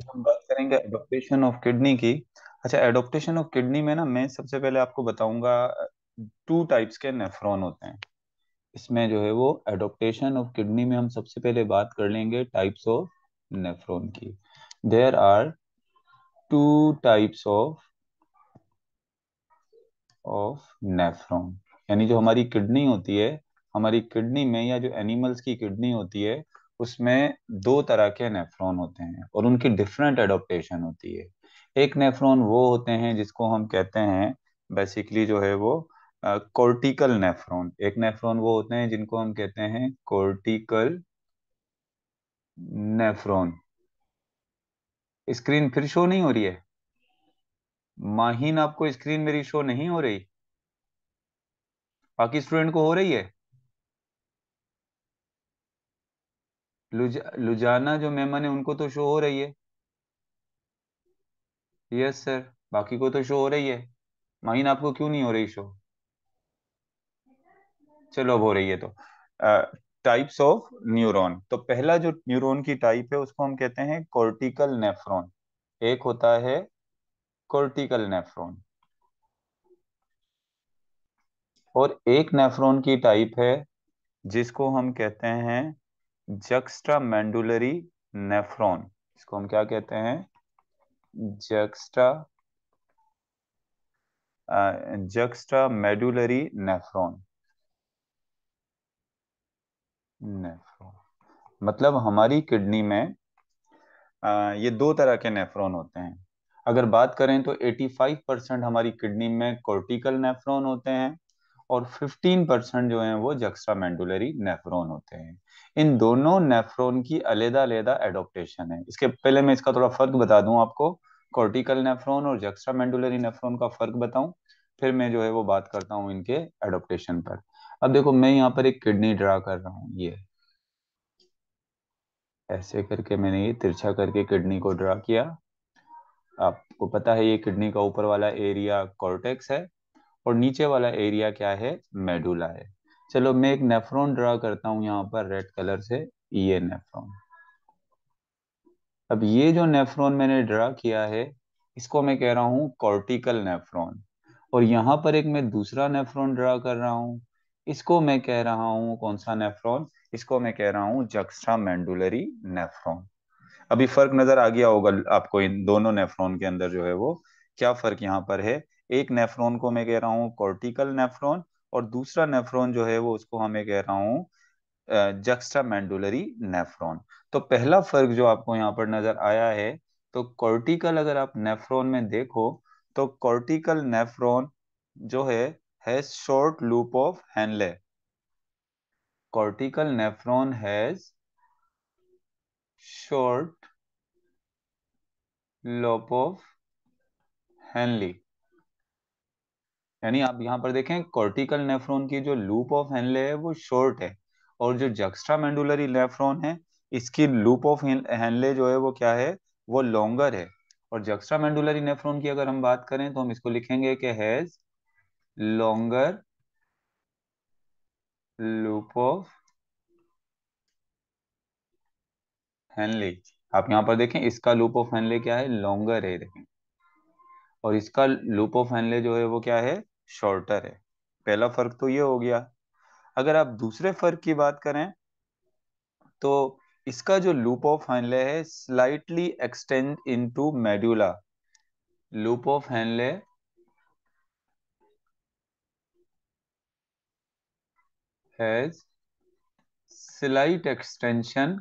हम बात करेंगे एडोप्टेशन ऑफ किडनी की अच्छा एडोप्टेशन ऑफ किडनी में ना मैं सबसे पहले आपको बताऊंगा टू टाइप्स के नेफ्रॉन होते हैं इसमें जो है वो एडोप्टेशन ऑफ किडनी में हम सबसे पहले बात कर लेंगे टाइप्स ऑफ नेफ्रॉन की there are two types of of nephron यानी जो हमारी किडनी होती है हमारी किडनी में या जो एनिमल्स की किडनी होती है उसमें दो तरह के नेफ्रॉन होते हैं और उनकी डिफरेंट एडोप्टेशन होती है एक नेफ्रॉन वो होते हैं जिसको हम कहते हैं बेसिकली जो है वो कॉर्टिकल नेफ्रॉन एक नेफ्रॉन वो होते हैं जिनको हम कहते हैं कोर्टिकल नेफ्रॉन स्क्रीन फिर शो नहीं हो रही है माहिन आपको स्क्रीन मेरी शो नहीं हो रही बाकी स्टूडेंट को हो रही है लुज लुजाना जो मेहमान है उनको तो शो हो रही है यस सर बाकी को तो शो हो रही है माहिन आपको क्यों नहीं हो रही शो चलो हो रही है तो टाइप्स ऑफ न्यूरॉन तो पहला जो न्यूरॉन की टाइप है उसको हम कहते हैं कॉर्टिकल नेफ्रॉन एक होता है कॉर्टिकल नेफ्रॉन और एक नेफ्रॉन की टाइप है जिसको हम कहते हैं मैंडुलरी नेफ्रॉन इसको हम क्या कहते हैं juxta juxtamedullary nephron nephron मतलब हमारी किडनी में आ, ये दो तरह के नेफ्रॉन होते हैं अगर बात करें तो 85 परसेंट हमारी किडनी में कॉर्टिकल नेफ्रॉन होते हैं और 15 परसेंट जो है वो जक्स्ट्रा मैंडुलरी नेफ्रोन होते हैं इन दोनों नेफ्रोन की अलहदा अलहदा एडोप्टेशन है इसके पहले मैं इसका थोड़ा फर्क बता दूं आपको कॉर्टिकल नेफ्रोन और जक्स्ट्रा मैंडुलरी नेफ्रोन का फर्क बताऊं फिर मैं जो है वो बात करता हूँ इनके एडोप्टेशन पर अब देखो मैं यहाँ पर एक किडनी ड्रा कर रहा हूँ ये ऐसे करके मैंने ये तिरछा करके किडनी को ड्रा किया आपको पता है ये किडनी का ऊपर वाला एरिया कॉर्टेक्स है और नीचे वाला एरिया क्या है मेडुला है चलो मैं एक नेफ्रॉन ड्रा करता हूं यहां पर रेड कलर से ये नेफ्रॉन अब ये जो नेफ्रॉन मैंने ड्रा किया है इसको मैं कह रहा हूं कॉर्टिकल नेफ्रॉन और यहां पर एक मैं दूसरा नेफ्रॉन ड्रा कर रहा हूं इसको मैं कह रहा हूं कौन सा नेफ्रॉन इसको मैं कह रहा हूं जक्स्ट्रा मेंडुलरी नेफ्रॉन अभी फर्क नजर आ गया होगा आपको इन दोनों नेफ्रॉन के अंदर जो है वो क्या फर्क यहाँ पर है एक नेफ्रॉन को मैं कह रहा हूँ कॉर्टिकल नेफ्रॉन और दूसरा नेफ्रॉन जो है वो उसको हमें कह रहा हूँ मैंडुलरी नेफ्रॉन तो पहला फर्क जो आपको यहाँ पर नजर आया है तो कॉर्टिकल अगर आप नेफ्रॉन में देखो तो कॉर्टिकल नेफ्रॉन जो है has short loop of Henle cortical nephron has short loop of Henle यानी आप यहाँ पर देखें कॉर्टिकल नेफ्रॉन की जो लूप ऑफ हेनले है वो शॉर्ट है और जो मैंडुलरी नेफ्रॉन है इसकी लूप ऑफ हेनले जो है वो क्या है वो लॉन्गर है और जक्स्ट्रा मैंडुलरी नेफ्रॉन की अगर हम बात करें तो हम इसको लिखेंगे कि has longer loop of Henle आप यहां पर देखें इसका लूप ऑफ हेनले क्या है लॉन्गर है देखें और इसका लूप ऑफ हेनले जो है वो क्या है शॉर्टर है पहला फर्क तो ये हो गया अगर आप दूसरे फर्क की बात करें तो इसका जो लूप ऑफ हैंडले है slightly extend into medulla loop of Henle has slight extension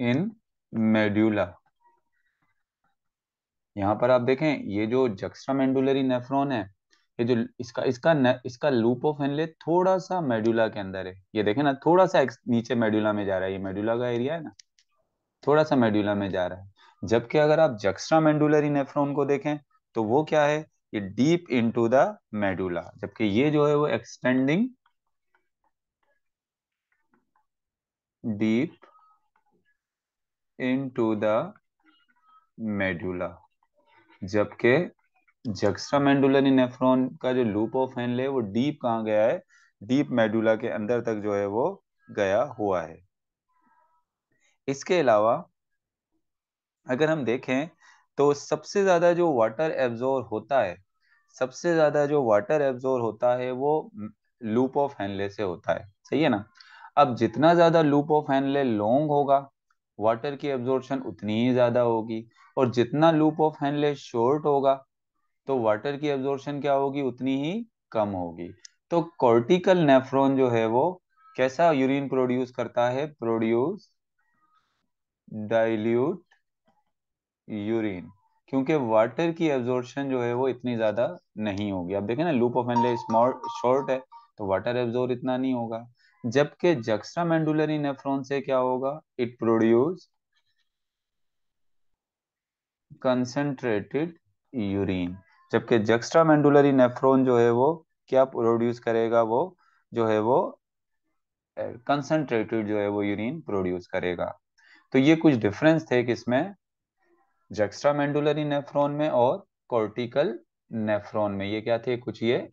in medulla यहाँ पर आप देखें ये जो जक्स्ट्रामेंडुलरी नेफ्रॉन है ये जो इसका इसका न, इसका लूप ऑफ एनले थोड़ा सा मेडुला के अंदर है ये देखें ना थोड़ा सा नीचे मेडुला में जा रहा है ये मेडुला का एरिया है ना थोड़ा सा मेडुला में जा रहा है जबकि अगर आप जक्स्ट्रामेंडुलरी नेफ्रॉन को देखें तो वो क्या है ये डीप इन द मेडुला जबकि ये जो है वो extending deep in the medulla जबकि जक्स्ट्रा मेंडुलरी नेफ्रॉन का जो लूप ऑफ हैंडल है वो डीप कहाँ गया है डीप मेडुला के अंदर तक जो है वो गया हुआ है इसके अलावा अगर हम देखें तो सबसे ज़्यादा जो वाटर एब्जोर होता है सबसे ज़्यादा जो वाटर एब्जोर होता है वो लूप ऑफ हैंडले से होता है सही है ना अब जितना ज़्यादा लूप ऑफ हैंडले लॉन्ग होगा वाटर की एब्जोर्शन उतनी ही ज़्यादा होगी और जितना लूप ऑफ हैंडलेस शॉर्ट होगा तो वाटर की एब्जॉर्प्शन क्या होगी उतनी ही कम होगी तो कॉर्टिकल नेफ्रॉन जो है वो कैसा यूरिन प्रोड्यूस करता है प्रोड्यूस डाइल्यूट यूरिन क्योंकि वाटर की एब्जॉर्प्शन जो है वो इतनी ज्यादा नहीं होगी अब देखें ना लूप ऑफ एनले शॉर्ट है तो वाटर एब्जॉर्ब इतना नहीं होगा जबकि मैंडुलरी नेफ्रॉन से क्या होगा इट प्रोड्यूस कंसेंट्रेटेड यूरिन जबकि जक्स्ट्रा मेंडुलरी नेफ्रोन जो है वो क्या प्रोड्यूस करेगा वो जो है वो कंसनट्रेटेड जो है वो यूरिन प्रोड्यूस करेगा तो ये कुछ डिफरेंस थे किसमें जक्स्ट्रा मेंडुलरी नेफ्रोन में और कॉर्टिकल नेफ्रोन में ये क्या थे कुछ ये